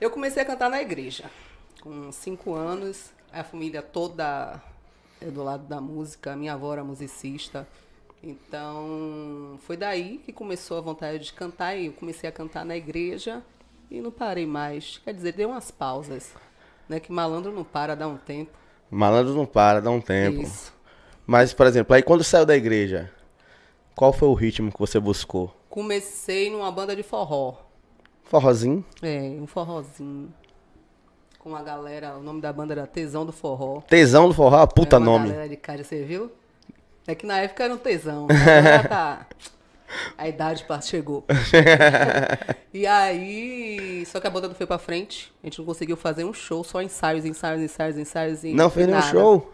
Eu comecei a cantar na igreja. Com cinco anos, a família toda é do lado da música. Minha avó era musicista. Então, foi daí que começou a vontade de cantar. E eu comecei a cantar na igreja e não parei mais. Quer dizer, dei umas pausas. Né? Que malandro não para, dá um tempo. Malandro não para, dá um tempo. Isso. Mas, por exemplo, aí quando saiu da igreja, qual foi o ritmo que você buscou? Comecei numa banda de forró. Forrozinho? É, um forrozinho. Com a galera, o nome da banda era Tesão do Forró. Tesão do Forró, puta é nome. galera de cara, você viu? É que na época era um tesão. tá... A idade chegou. e aí, só que a banda não foi pra frente. A gente não conseguiu fazer um show, só ensaios, ensaios, ensaios, ensaios. Não, fez nenhum show?